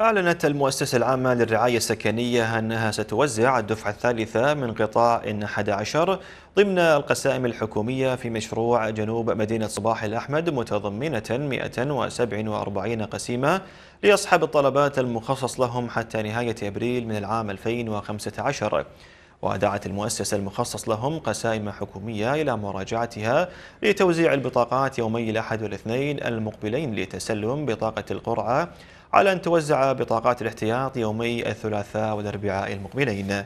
أعلنت المؤسسة العامة للرعاية السكنية أنها ستوزع الدفعة الثالثة من قطاع إن 11 ضمن القسائم الحكومية في مشروع جنوب مدينة صباح الأحمد متضمنة 147 قسيمة لأصحاب الطلبات المخصص لهم حتى نهاية أبريل من العام 2015 ودعت المؤسسة المخصص لهم قسائم حكومية إلى مراجعتها لتوزيع البطاقات يومي الأحد والاثنين المقبلين لتسلم بطاقة القرعة على أن توزع بطاقات الاحتياط يومي الثلاثاء والأربعاء المقبلين